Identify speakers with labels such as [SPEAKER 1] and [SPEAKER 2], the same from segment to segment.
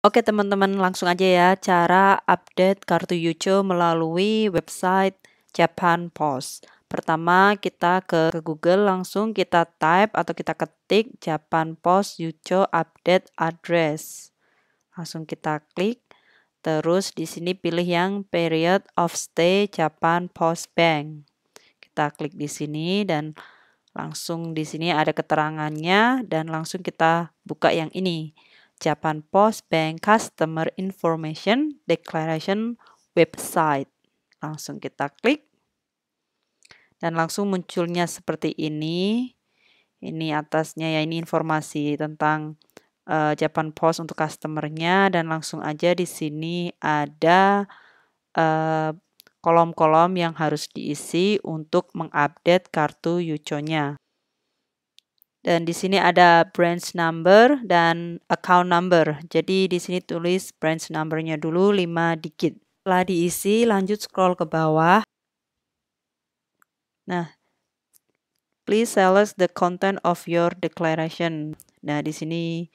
[SPEAKER 1] Oke teman-teman, langsung aja ya cara update kartu Yucho melalui website Japan Post. Pertama kita ke, ke Google langsung kita type atau kita ketik Japan Post Yucho update address. Langsung kita klik. Terus di sini pilih yang period of stay Japan Post Bank. Kita klik di sini dan langsung di sini ada keterangannya dan langsung kita buka yang ini. Japan Post Bank Customer Information Declaration website. Langsung kita klik. Dan langsung munculnya seperti ini. Ini atasnya ya ini informasi tentang uh, eh, Japan Post untuk customernya dan langsung aja di sini ada eh, kolom-kolom uh, kolom yang harus diisi untuk mengupdate kartu Yuco-nya. Dan di sini ada branch number dan account number. Jadi di sini tulis branch numbernya dulu 5 digit. Setelah diisi, lanjut scroll ke bawah. Nah, please tell us the content of your declaration. Nah, di sini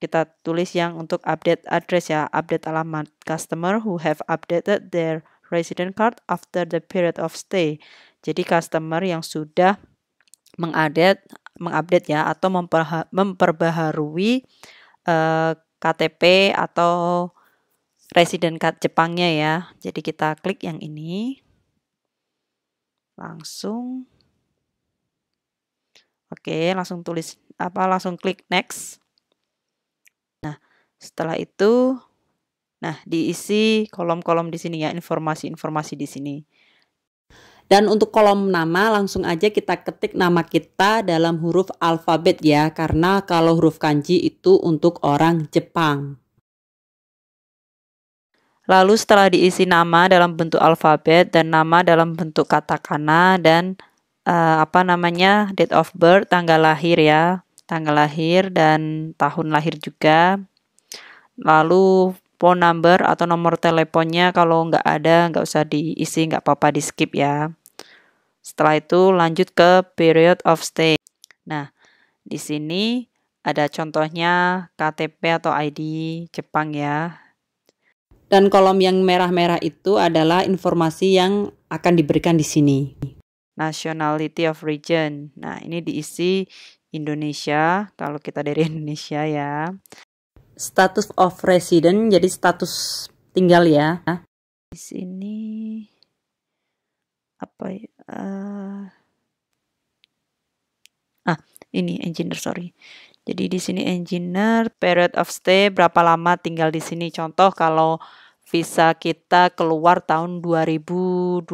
[SPEAKER 1] kita tulis yang untuk update address ya, update alamat customer who have updated their resident card after the period of stay. Jadi customer yang sudah mengupdate mengupdate ya atau memperbaharui uh, eh, KTP atau resident card Jepangnya ya. Jadi kita klik yang ini. Langsung Oke, langsung tulis apa langsung klik next. Nah, setelah itu nah diisi kolom-kolom di sini ya, informasi-informasi di sini. Dan untuk kolom nama langsung aja kita ketik nama kita dalam huruf alfabet ya karena kalau huruf kanji itu untuk orang Jepang. Lalu setelah diisi nama dalam bentuk alfabet dan nama dalam bentuk katakana dan uh, apa namanya date of birth, tanggal lahir ya, tanggal lahir dan tahun lahir juga. Lalu phone number atau nomor teleponnya kalau nggak ada nggak usah diisi nggak apa-apa di skip ya. Setelah itu lanjut ke period of stay. Nah, di sini ada contohnya KTP atau ID Jepang ya. Dan kolom yang merah-merah itu adalah informasi yang akan diberikan di sini. Nationality of region. Nah, ini diisi Indonesia kalau kita dari Indonesia ya. Status of resident jadi status tinggal ya. Di sini apa ya uh, eh, ah ini engineer sorry jadi di sini engineer period of stay berapa lama tinggal di sini contoh kalau visa kita keluar tahun 2022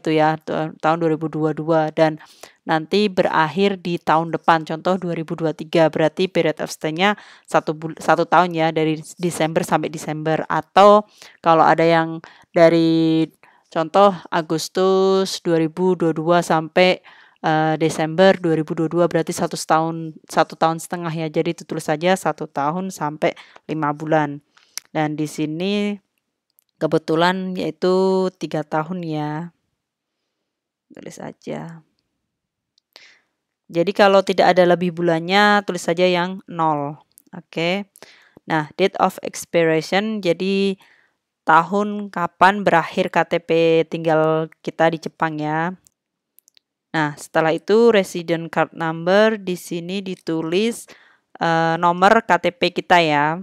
[SPEAKER 1] gitu ya tahun 2022 dan nanti berakhir di tahun depan contoh 2023 berarti period of stay-nya satu, satu tahun ya dari Desember sampai Desember atau kalau ada yang dari Contoh Agustus 2022 sampai uh, Desember 2022 berarti satu tahun satu tahun setengah ya. Jadi itu tulis saja satu tahun sampai lima bulan. Dan di sini kebetulan yaitu tiga tahun ya. Tulis aja. Jadi kalau tidak ada lebih bulannya tulis saja yang nol. Oke. Okay. Nah, date of expiration jadi tahun kapan berakhir KTP tinggal kita di Jepang ya. Nah, setelah itu resident card number di sini ditulis uh, nomor KTP kita ya.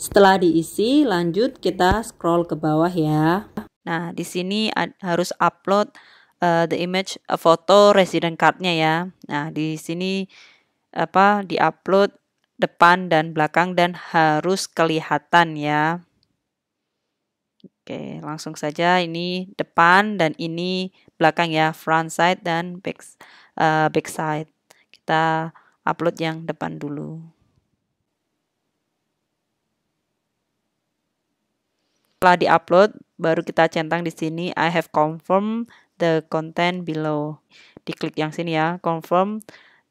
[SPEAKER 1] Setelah diisi, lanjut kita scroll ke bawah ya. Nah, di sini harus upload uh, the image uh, foto resident card-nya ya. Nah di sini apa di upload depan dan belakang dan harus kelihatan ya. Oke, langsung saja ini depan dan ini belakang ya, front side dan back, uh, back side. Kita upload yang depan dulu. Setelah diupload, baru kita centang di sini I have confirm the content below. Diklik yang sini ya, confirm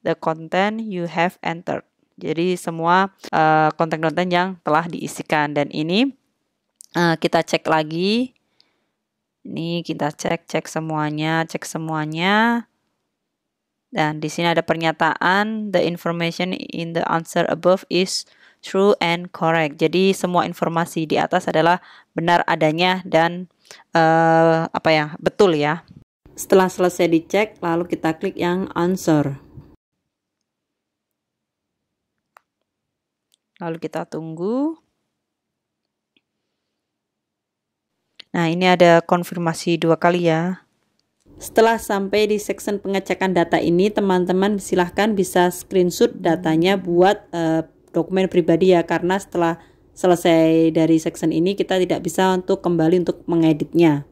[SPEAKER 1] the content you have entered. Jadi semua eh, konten-konten uh, yang telah diisikan dan ini uh, kita cek lagi ini kita cek cek semuanya cek semuanya dan di sini ada pernyataan the information in the answer above is true and correct. Jadi semua informasi di atas adalah benar adanya dan uh, apa ya betul ya. Setelah selesai dicek, lalu kita klik yang answer. Lalu kita tunggu. Nah, ini ada konfirmasi dua kali ya. Setelah sampai di section pengecekan data ini, teman-teman silahkan bisa screenshot datanya buat uh, dokumen pribadi ya, karena setelah selesai dari section ini kita tidak bisa untuk kembali untuk mengeditnya.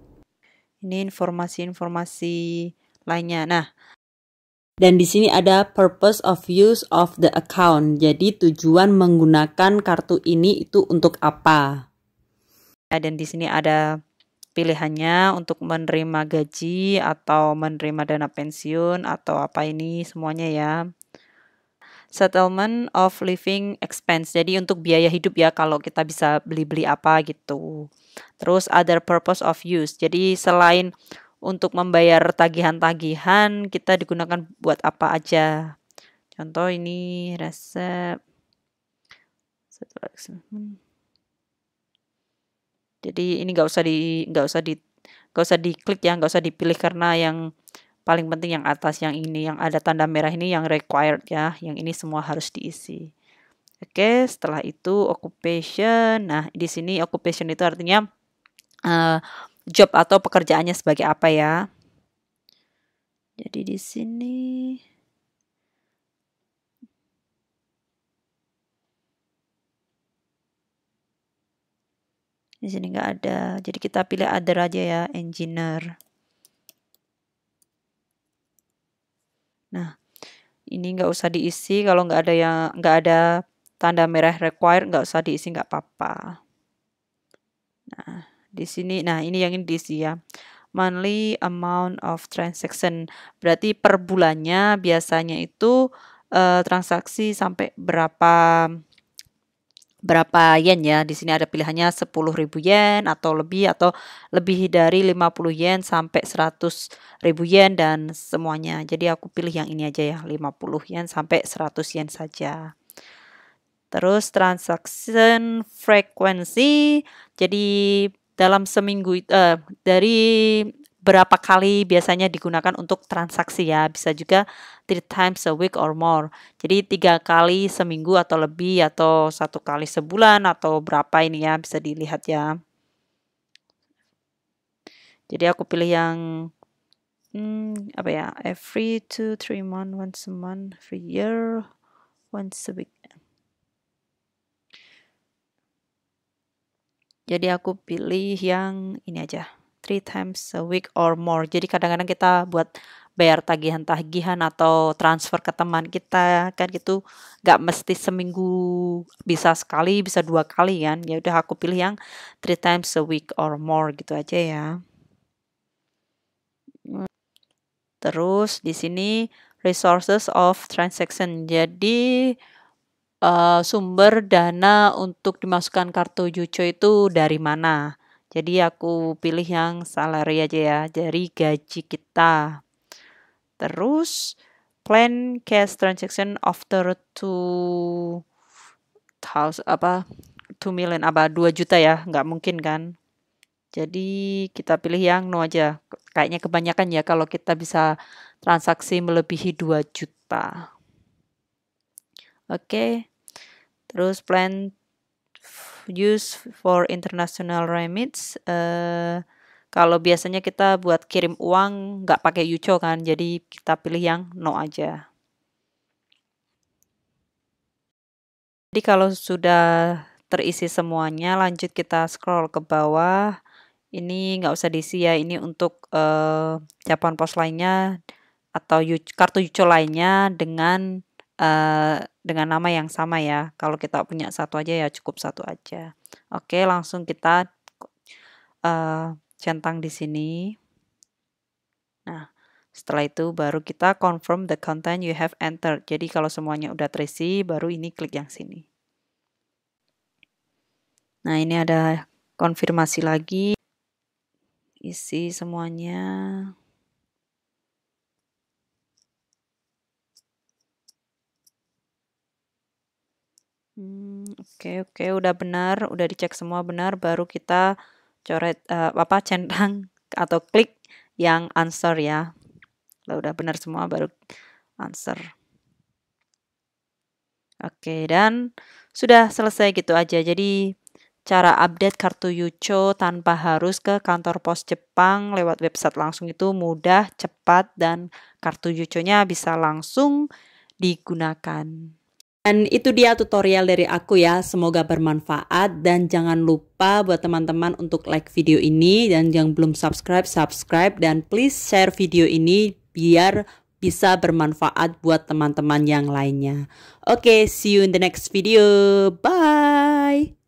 [SPEAKER 1] Ini informasi-informasi lainnya. Nah, dan di sini ada purpose of use of the account. Jadi tujuan menggunakan kartu ini itu untuk apa? Dan di sini ada pilihannya untuk menerima gaji atau menerima dana pensiun atau apa ini semuanya ya. Settlement of living expense. Jadi untuk biaya hidup ya kalau kita bisa beli-beli apa gitu. Terus other purpose of use. Jadi selain untuk membayar tagihan-tagihan kita digunakan buat apa aja. Contoh ini resep. settlement jadi ini nggak usah di nggak usah di nggak usah diklik ya nggak usah dipilih karena yang paling penting yang atas yang ini yang ada tanda merah ini yang required ya yang ini semua harus diisi oke setelah itu occupation nah di sini occupation itu artinya uh, job atau pekerjaannya sebagai apa ya jadi di sini di sini nggak ada jadi kita pilih other aja ya engineer nah ini nggak usah diisi kalau nggak ada yang nggak ada tanda merah required nggak usah diisi nggak apa-apa nah di sini nah ini yang ini diisi ya monthly amount of transaction berarti per bulannya biasanya itu uh, transaksi sampai berapa berapa yen ya. Di sini ada pilihannya 10.000 yen atau lebih atau lebih dari 50 yen sampai 100.000 yen dan semuanya. Jadi aku pilih yang ini aja ya, 50 yen sampai 100 yen saja. Terus transaction frequency. Jadi dalam seminggu eh, dari berapa kali biasanya digunakan untuk transaksi ya. Bisa juga three times a week or more. Jadi tiga kali seminggu atau lebih atau satu kali sebulan atau berapa ini ya bisa dilihat ya. Jadi aku pilih yang hmm, apa ya every two three month once a month every year once a week jadi aku pilih yang ini aja three times a week or more. Jadi kadang-kadang kita buat bayar tagihan-tagihan atau transfer ke teman kita kan gitu nggak mesti seminggu bisa sekali bisa dua kali kan ya udah aku pilih yang three times a week or more gitu aja ya terus di sini resources of transaction jadi uh, sumber dana untuk dimasukkan kartu Juco itu dari mana jadi aku pilih yang salary aja ya, dari gaji kita. Terus plan cash transaction after two thousand apa two million apa dua juta ya, nggak mungkin kan? Jadi kita pilih yang no aja. Kayaknya kebanyakan ya kalau kita bisa transaksi melebihi 2 juta. Oke. Okay. Terus plan use for international remits. Uh, eh, kalau biasanya kita buat kirim uang nggak pakai Yucho kan, jadi kita pilih yang no aja. Jadi kalau sudah terisi semuanya, lanjut kita scroll ke bawah. Ini nggak usah diisi ya, ini untuk uh, eh, jawaban pos lainnya atau yucho, kartu Yucho lainnya dengan Eh, dengan nama yang sama ya. Kalau kita punya satu aja ya cukup satu aja. Oke, langsung kita uh, centang di sini. Nah, setelah itu baru kita confirm the content you have entered. Jadi kalau semuanya udah terisi, baru ini klik yang sini. Nah, ini ada konfirmasi lagi. Isi semuanya. Hmm, oke oke udah benar, udah dicek semua benar baru kita coret uh, apa centang atau klik yang answer ya. Kalau udah benar semua baru answer. Oke, dan sudah selesai gitu aja. Jadi cara update kartu Yucho tanpa harus ke kantor pos Jepang lewat website langsung itu mudah, cepat dan kartu Yucho-nya bisa langsung digunakan. Dan itu dia tutorial dari aku ya. Semoga bermanfaat dan jangan lupa buat teman-teman untuk like video ini dan yang belum subscribe subscribe dan please share video ini biar bisa bermanfaat buat teman-teman yang lainnya. Oke, okay, see you in the next video. Bye.